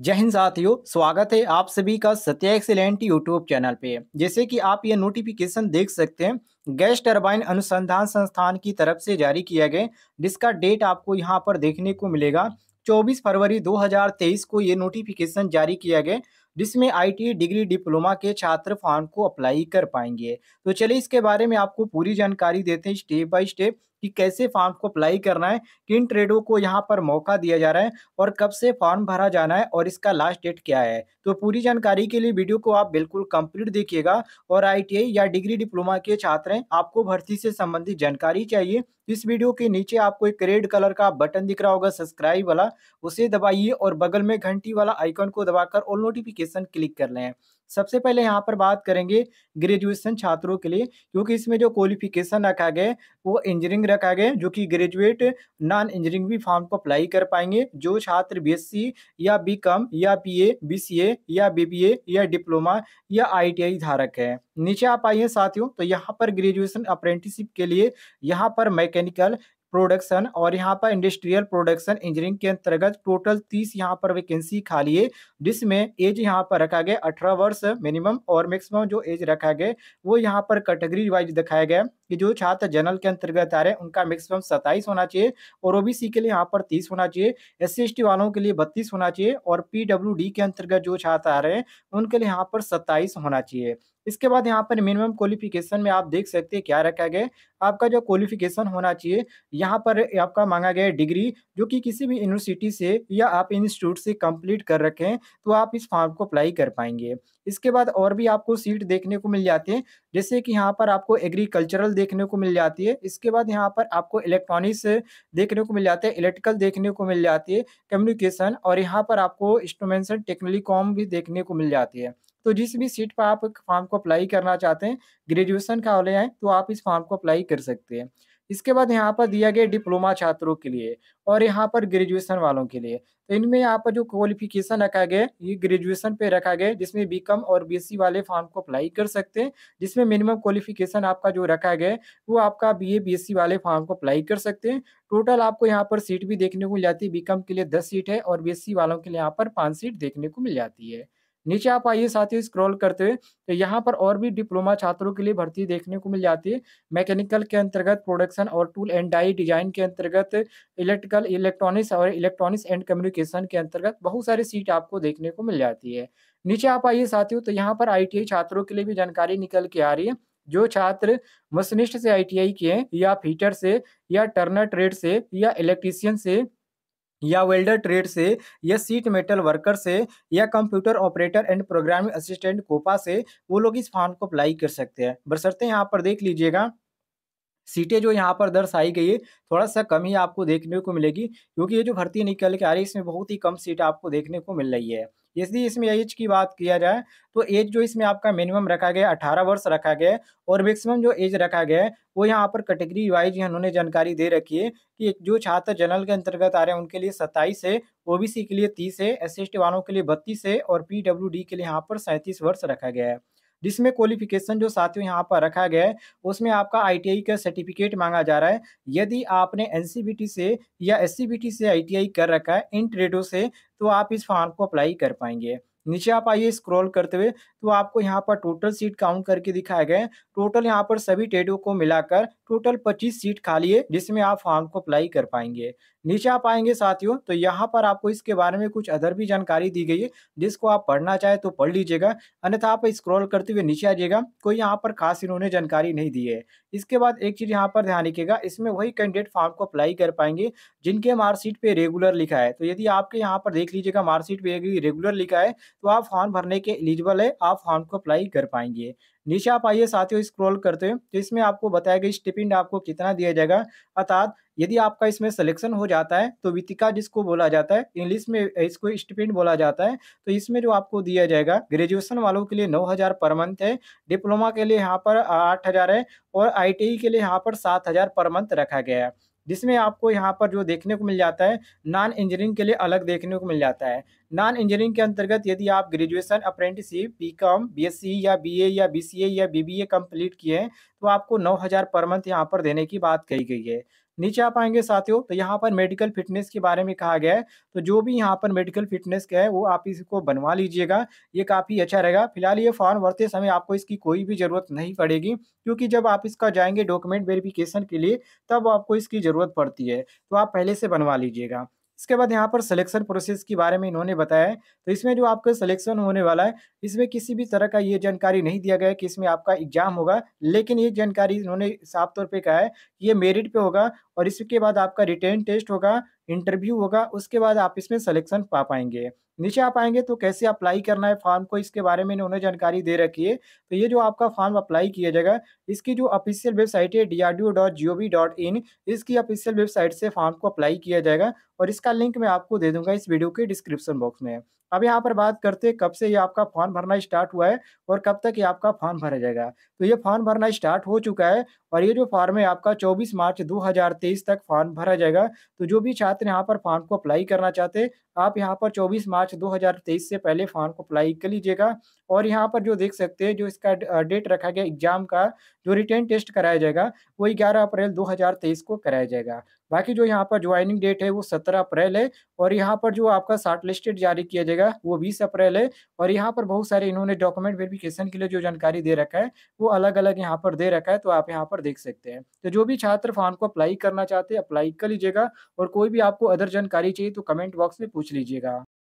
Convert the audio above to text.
जय हिंद साथियों स्वागत है आप सभी का सत्या एक्सीलेंट यूट्यूब चैनल पे जैसे कि आप ये नोटिफिकेशन देख सकते हैं गैस टरबाइन अनुसंधान संस्थान की तरफ से जारी किया गया जिसका डेट आपको यहां पर देखने को मिलेगा 24 फरवरी 2023 को ये नोटिफिकेशन जारी किया गया जिसमें आई डिग्री डिप्लोमा के छात्र फॉर्म को अप्लाई कर पाएंगे तो चलिए इसके बारे में आपको पूरी जानकारी देते हैं स्टेप बाय स्टेप कि कैसे फॉर्म को अप्लाई करना है किन ट्रेडों को यहाँ पर मौका दिया जा रहा है और कब से फॉर्म भरा जाना है और इसका लास्ट डेट क्या है तो पूरी जानकारी के लिए वीडियो को आप बिल्कुल कंप्लीट देखिएगा और आई या डिग्री डिप्लोमा के छात्र हैं आपको भर्ती से संबंधित जानकारी चाहिए इस वीडियो के नीचे आपको एक रेड कलर का बटन दिख रहा होगा सब्सक्राइब वाला उसे दबाइए और बगल में घंटी वाला आइकन को दबाकर ऑल नोटिफिकेशन क्लिक कर लें सबसे पहले यहाँ पर बात करेंगे ग्रेजुएशन छात्रों के लिए क्योंकि इसमें जो क्वालिफिकेशन रखा गया वो इंजीनियरिंग रखा गया जो कि ग्रेजुएट नॉन इंजीनियरिंग भी फॉर्म को अप्लाई कर पाएंगे जो छात्र बीएससी या बीकॉम या पीए बीसीए या बीबीए या डिप्लोमा या आईटीआई धारक है नीचे आप आइए साथियों तो यहाँ पर ग्रेजुएशन अप्रेंटिसिप के लिए यहाँ पर मैकेनिकल प्रोडक्शन और यहाँ पर इंडस्ट्रियल प्रोडक्शन इंजीनियरिंग के अंतर्गत टोटल तीस यहाँ पर वैकेंसी खाली है जिसमें एज यहाँ पर रखा गया अठारह वर्ष मिनिमम और मैक्सिमम जो एज रखा गया वो यहाँ पर कैटेगरी वाइज दिखाया गया कि जो छात्र जनरल के अंतर्गत आ रहे हैं उनका मैक्सिमम सत्ताईस होना चाहिए और ओबीसी के लिए यहाँ पर तीस होना चाहिए एस सी वालों के लिए बत्तीस होना चाहिए और पीडब्ल्यूडी के अंतर्गत जो छात्र आ रहे हैं उनके लिए यहाँ पर सत्ताईस होना चाहिए इसके बाद यहाँ पर मिनिमम क्वालिफिकेशन में आप देख सकते हैं क्या रखा गया आपका जो क्वालिफिकेशन होना चाहिए यहाँ पर आपका मांगा गया डिग्री जो कि किसी भी यूनिवर्सिटी से या आप इंस्टीट्यूट से कंप्लीट कर रखें तो आप इस फॉर्म को अप्लाई कर पाएंगे इसके बाद और भी आपको सीट देखने को मिल जाती है जैसे कि यहाँ पर आपको एग्रीकल्चरल देखने को मिल जाती है इसके बाद यहाँ पर आपको इलेक्ट्रॉनिक्स देखने को मिल जाते हैं इलेक्ट्रिकल देखने को मिल जाती है कम्युनिकेशन और यहाँ पर आपको इंस्ट्रोमेंशन टेक्नोलिकॉम भी देखने को मिल जाती है तो जिस भी सीट पर आप फॉर्म को अप्लाई करना चाहते हैं ग्रेजुएशन का वाले हैं तो आप इस फॉर्म को अप्लाई कर सकते हैं इसके बाद यहाँ पर दिया गया डिप्लोमा छात्रों के लिए और यहाँ पर ग्रेजुएशन वालों के लिए तो इनमें यहाँ पर जो क्वालिफिकेशन रखा गया ये ग्रेजुएशन पे रखा गया जिसमें बीकॉम और बीएससी वाले फॉर्म को अप्लाई कर सकते हैं जिसमें मिनिमम क्वालिफिकेशन आपका जो रखा गया वो आपका बीए बीएससी वाले फॉर्म को अप्लाई कर सकते हैं टोटल आपको यहाँ पर सीट भी देखने को मिल जाती है बीकॉम के लिए दस सीट है और सी वालों के लिए यहाँ पर पाँच सीट देखने को मिल जाती है नीचे आप आइए साथियों स्क्रॉल करते हुए तो यहाँ पर और भी डिप्लोमा छात्रों के लिए भर्ती देखने को मिल जाती है मैकेनिकल के अंतर्गत प्रोडक्शन और टूल एंड डाई डिजाइन के अंतर्गत इलेक्ट्रिकल इलेक्ट्रॉनिक्स और इलेक्ट्रॉनिक्स एंड कम्युनिकेशन के अंतर्गत बहुत सारी सीट आपको देखने को मिल जाती है नीचे आप आइए साथियों तो यहाँ पर आई छात्रों के लिए भी जानकारी निकल के आ रही है जो छात्र मसनिष्ठ से आईटीआई के हैं या फीटर से या टर्नर ट्रेड से या इलेक्ट्रीशियन से या वेल्डर ट्रेड से या सीट मेटल वर्कर से या computer operator and programming assistant COPA से वो लोग इस फॉर्म को अप्लाई कर सकते हैं बरसरते यहाँ पर देख लीजिएगा सीटें जो यहाँ पर दर्शाई गई है थोड़ा सा कम ही आपको देखने को मिलेगी क्योंकि ये जो भर्ती निकल के आ रही है इसमें बहुत ही कम सीट आपको देखने को मिल रही है यदि इसमें एज की बात किया जाए तो एज जो इसमें आपका मिनिमम रखा गया अठारह वर्ष रखा गया है और मैक्सिमम जो एज रखा गया है वो यहाँ पर कैटेगरी वाइज उन्होंने जानकारी दे रखी है कि जो छात्र जनरल के अंतर्गत आ रहे हैं उनके लिए सत्ताईस है ओबीसी के लिए तीस है एस वालों के लिए बत्तीस है और पीडब्ल्यूडी के लिए यहाँ पर सैंतीस वर्ष रखा गया है जिसमें क्वालिफिकेशन जो साथियों यहाँ पर रखा गया है उसमें आपका आई का सर्टिफिकेट मांगा जा रहा है यदि आपने एन से या एस से आई कर रखा है इन ट्रेडों से तो आप इस फॉर्म को अप्लाई कर पाएंगे नीचे आप आइए स्क्रॉल करते हुए तो आपको यहाँ पर टोटल सीट काउंट करके दिखाया गया है टोटल यहाँ पर सभी ट्रेडों को मिलाकर टोटल 25 सीट खाली है जिसमें आप फॉर्म को अप्लाई कर पाएंगे नीचे आप आएंगे साथियों तो यहाँ पर आपको इसके बारे में कुछ अदर भी जानकारी दी गई है जिसको आप पढ़ना चाहे तो पढ़ लीजिएगा अन्यथा आप स्क्रॉल करते हुए नीचे आ जाइएगा कोई यहाँ पर खास इन्होंने जानकारी नहीं दी है इसके बाद एक चीज़ यहाँ पर ध्यान रखिएगा इसमें वही कैंडिडेट फॉर्म को अप्लाई कर पाएंगे जिनके मार्कशीट पे रेगुलर लिखा है तो यदि आपके यहाँ पर देख लीजिएगा मार्कशीट पे रेगुलर लिखा है तो आप फॉर्म भरने के एलिजिबल है आप फॉर्म को अप्लाई कर पाएंगे नीचे आप आइए साथियों स्क्रॉल करते हैं तो इसमें आपको बताया गया स्टिपिंड आपको कितना दिया जाएगा अर्थात यदि आपका इसमें सिलेक्शन हो जाता है तो वितिका जिसको बोला जाता है इंग्लिश में इसको स्टिपिंड बोला जाता है तो इसमें जो आपको दिया जाएगा ग्रेजुएशन वालों के लिए नौ हज़ार पर मंथ है डिप्लोमा के लिए यहाँ पर आठ हज़ार है और आई e के लिए यहाँ पर सात हज़ार पर मंथ रखा गया है जिसमें आपको यहाँ पर जो देखने को मिल जाता है नॉन इंजीनियरिंग के लिए अलग देखने को मिल जाता है नॉन इंजीनियरिंग के अंतर्गत यदि आप graduation apprenticeship BCom B या बी या बी या बी कंप्लीट किए हैं तो आपको नौ हजार पर मंथ यहाँ पर देने की बात कही गई है नीचे आप आएंगे साथियों तो यहाँ पर मेडिकल फिटनेस के बारे में कहा गया है तो जो भी यहाँ पर मेडिकल फिटनेस का है वो आप इसको बनवा लीजिएगा ये काफ़ी अच्छा रहेगा फिलहाल ये फॉर्म भरते समय आपको इसकी कोई भी ज़रूरत नहीं पड़ेगी क्योंकि जब आप इसका जाएंगे डॉक्यूमेंट वेरिफिकेशन के लिए तब आपको इसकी ज़रूरत पड़ती है तो आप पहले से बनवा लीजिएगा इसके बाद यहाँ पर सिलेक्शन प्रोसेस के बारे में इन्होंने बताया है तो इसमें जो आपका सिलेक्शन होने वाला है इसमें किसी भी तरह का ये जानकारी नहीं दिया गया है कि इसमें आपका एग्जाम होगा लेकिन ये जानकारी इन्होंने साफ तौर पर कहा है कि ये मेरिट पे होगा और इसके बाद आपका रिटर्न टेस्ट होगा इंटरव्यू होगा उसके बाद आप इसमें सिलेक्शन पा पाएंगे नीचे आप आएंगे तो कैसे अप्लाई करना है फॉर्म को इसके बारे में इन्होंने जानकारी दे रखी है तो ये जो आपका फॉर्म अप्लाई किया जाएगा इसकी जो ऑफिशियल वेबसाइट है डी इसकी ऑफिशियल वेबसाइट से फॉर्म को अप्लाई किया जाएगा और इसका लिंक मैं आपको दे दूंगा इस वीडियो के डिस्क्रिप्शन बॉक्स में अब यहाँ पर बात करते हैं कब से ये आपका फॉर्म भरना स्टार्ट हुआ है और कब तक ये आपका फॉर्म भरा जाएगा तो ये फॉर्म भरना स्टार्ट हो चुका है और ये जो फॉर्म है आपका 24 मार्च 2023 तक फॉर्म भरा जाएगा तो जो भी छात्र यहाँ पर फॉर्म को अप्लाई करना चाहते हैं आप यहाँ पर 24 मार्च 2023 से पहले फॉर्म को अप्लाई कर लीजिएगा और यहाँ पर जो देख सकते हैं जो इसका डेट रखा गया एग्जाम का जो रिटर्न टेस्ट कराया जाएगा वो 11 अप्रैल 2023 को कराया जाएगा बाकी जो यहाँ पर ज्वाइनिंग डेट है वो 17 अप्रैल है और यहाँ पर जो आपका शार्ट लिस्टेड जारी किया जाएगा वो 20 अप्रैल है और यहाँ पर बहुत सारे इन्होंने डॉक्यूमेंट वेरिफिकेशन के लिए जो जानकारी दे रखा है वो अलग अलग यहाँ पर दे रखा है तो आप यहाँ पर देख सकते हैं तो जो भी छात्र फॉर्म को अप्लाई करना चाहते हैं अप्लाई कर लीजिएगा और कोई भी आपको अदर जानकारी चाहिए तो कमेंट बॉक्स में पूछ पूछ लीजिएगा